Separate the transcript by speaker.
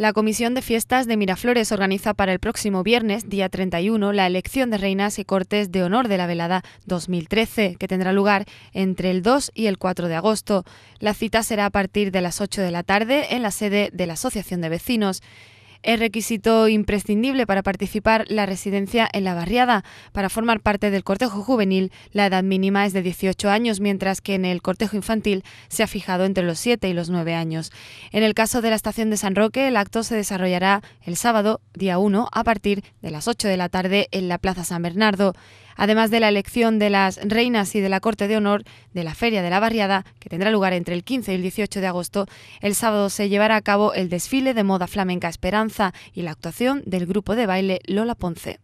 Speaker 1: La Comisión de Fiestas de Miraflores organiza para el próximo viernes, día 31, la elección de reinas y cortes de honor de la velada 2013, que tendrá lugar entre el 2 y el 4 de agosto. La cita será a partir de las 8 de la tarde en la sede de la Asociación de Vecinos. Es requisito imprescindible para participar la residencia en la barriada. Para formar parte del cortejo juvenil, la edad mínima es de 18 años, mientras que en el cortejo infantil se ha fijado entre los 7 y los 9 años. En el caso de la estación de San Roque, el acto se desarrollará el sábado, día 1, a partir de las 8 de la tarde en la Plaza San Bernardo además de la elección de las reinas y de la Corte de Honor de la Feria de la Barriada, que tendrá lugar entre el 15 y el 18 de agosto, el sábado se llevará a cabo el desfile de moda flamenca Esperanza y la actuación del grupo de baile Lola Ponce.